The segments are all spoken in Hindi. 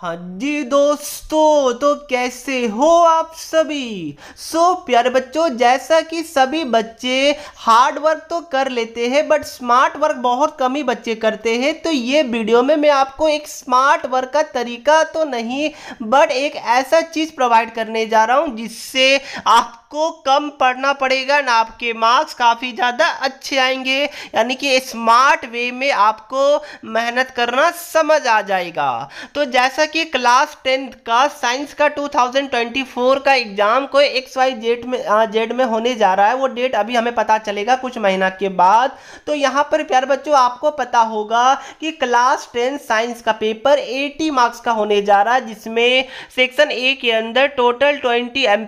हाँ जी दोस्तों तो कैसे हो आप सभी सो so, प्यारे बच्चों जैसा कि सभी बच्चे हार्ड वर्क तो कर लेते हैं बट स्मार्ट वर्क बहुत कम ही बच्चे करते हैं तो ये वीडियो में मैं आपको एक स्मार्ट वर्क का तरीका तो नहीं बट एक ऐसा चीज़ प्रोवाइड करने जा रहा हूँ जिससे आप आपको कम पढ़ना पड़ेगा ना आपके मार्क्स काफ़ी ज़्यादा अच्छे आएंगे यानी कि स्मार्ट वे में आपको मेहनत करना समझ आ जाएगा तो जैसा था कि क्लास टेंथ का साइंस का 2024 का एग्जाम को एक्स वाई जेड में जेड में होने जा रहा है वो डेट अभी हमें पता चलेगा कुछ महीना के बाद तो यहाँ पर प्यार बच्चों आपको पता होगा कि क्लास टेंथ साइंस का पेपर 80 मार्क्स का होने जा रहा है जिसमें सेक्शन ए के अंदर टोटल 20 एम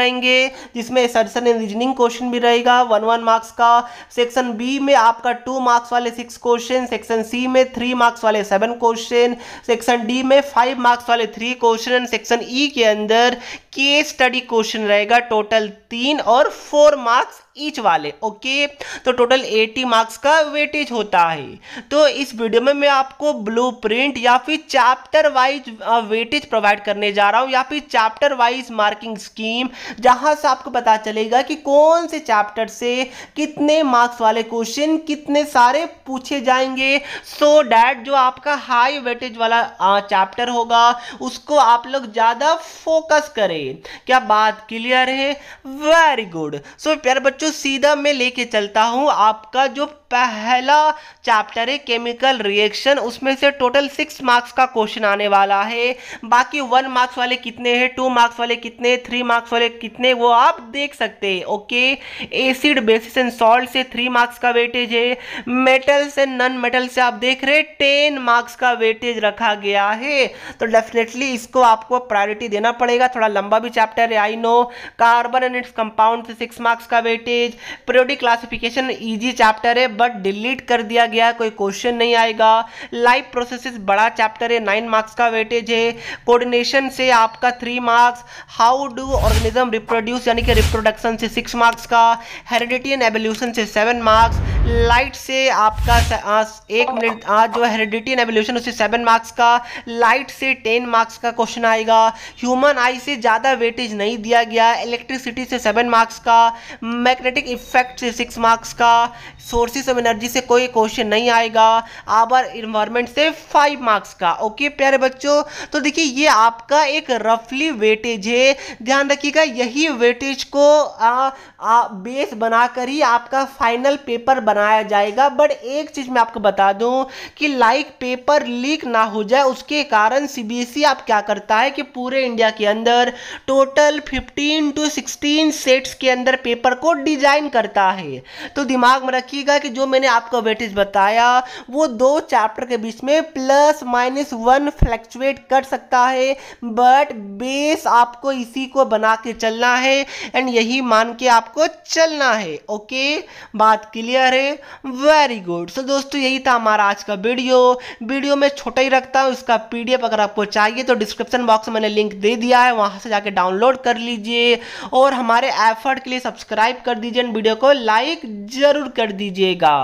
रहेंगे जिसमें सरसन एंड रीजनिंग क्वेश्चन भी रहेगा वन वन मार्क्स का सेक्शन बी में आपका टू मार्क्स वाले सिक्स क्वेश्चन सेक्शन सी में थ्री मार्क्स वाले सेवन क्वेश्चन सेक्शन डी में फाइव मार्क्स वाले थ्री क्वेश्चन सेक्शन ई के अंदर के स्टडी क्वेश्चन रहेगा टोटल तीन और फोर मार्क्स ईच वाले ओके तो टोटल एटी मार्क्स का वेटेज होता है तो इस वीडियो में मैं आपको ब्लूप्रिंट या फिर चैप्टर वाइज वेटेज प्रोवाइड करने जा रहा हूँ या फिर चैप्टर वाइज मार्किंग स्कीम जहाँ से आपको पता चलेगा कि कौन से चैप्टर से कितने मार्क्स वाले क्वेश्चन कितने सारे पूछे जाएंगे सो so डैट जो आपका हाई वेटेज वाला चैप्टर होगा उसको आप लोग ज़्यादा फोकस करें गए क्या बात क्लियर है वेरी गुड सो प्यारे बच्चों सीधा मैं लेके चलता हूँ आपका जो पहला चैप्टर है केमिकल रिएक्शन उसमें से टोटल सिक्स मार्क्स का क्वेश्चन आने वाला है बाकी वन मार्क्स वाले कितने हैं टू मार्क्स वाले कितने थ्री मार्क्स वाले कितने वो आप देख सकते हैं okay acid bases and salt से थ्री मार्क्स का वेटेज है मेटल्स एंड नॉन मेटल से आप देख रहे टेन मार्क्स का वेटेज रखा गया है तो डेफिनेटली इसको आपको प्रायोरिटी देना पड़ेगा थोड़ा लंबा लंबा भी चैप्टर है I know carbon and its compound से सिक्स मार्क्स का weightage periodic classification easy chapter है बट डिलीट कर दिया गया कोई क्वेश्चन नहीं आएगा लाइफ प्रोसेस बड़ा चैप्टर है नाइन मार्क्स का वेटेज है कोर्डिनेशन से आपका three marks how do organism reproduce यानी कि रिप्रोडक्शन से सिक्स मार्क्स का हेरिडिटी एंड एवोल्यूशन से सेवन मार्क्स लाइट से आपका एक मिनट आज जो हेरिडिटी एंड एवोल्यूशन उससे सेवन मार्क्स का लाइट से टेन मार्क्स का क्वेश्चन आएगा ह्यूमन आई से ज़्यादा वेटेज नहीं दिया गया इलेक्ट्रिसिटी से सेवन मार्क्स का मैग्नेटिक इफेक्ट से सिक्स मार्क्स का सोर्सेस ऑफ एनर्जी से कोई क्वेश्चन नहीं आएगा आवर इन्वायरमेंट से फाइव मार्क्स का ओके प्यारे बच्चों तो देखिए ये आपका एक रफली वेटेज है ध्यान रखिएगा यही वेटेज को आ, आ, बेस बनाकर ही आपका फाइनल पेपर बना बनाया जाएगा बट एक चीज़ मैं आपको बता दूं कि लाइक पेपर लीक ना हो जाए उसके कारण सीबीएसई e आप क्या करता है कि पूरे इंडिया के अंदर टोटल 15 टू 16 सेट्स के अंदर पेपर को डिजाइन करता है तो दिमाग में रखिएगा कि जो मैंने आपको वेटेज बताया वो दो चैप्टर के बीच में प्लस माइनस वन फ्लैक्चुएट कर सकता है बट बेस आपको इसी को बना के चलना है एंड यही मान के आपको चलना है ओके बात क्लियर है वेरी गुड सो दोस्तों यही था हमारा आज का वीडियो वीडियो में छोटा ही रखता हूँ इसका पीडीएफ अगर आपको चाहिए तो डिस्क्रिप्शन बॉक्स में मैंने लिंक दे दिया है वहाँ से जाके डाउनलोड कर लीजिए और हमारे एफर्ट के लिए सब्सक्राइब कर दीजिए वीडियो को लाइक ज़रूर कर दीजिएगा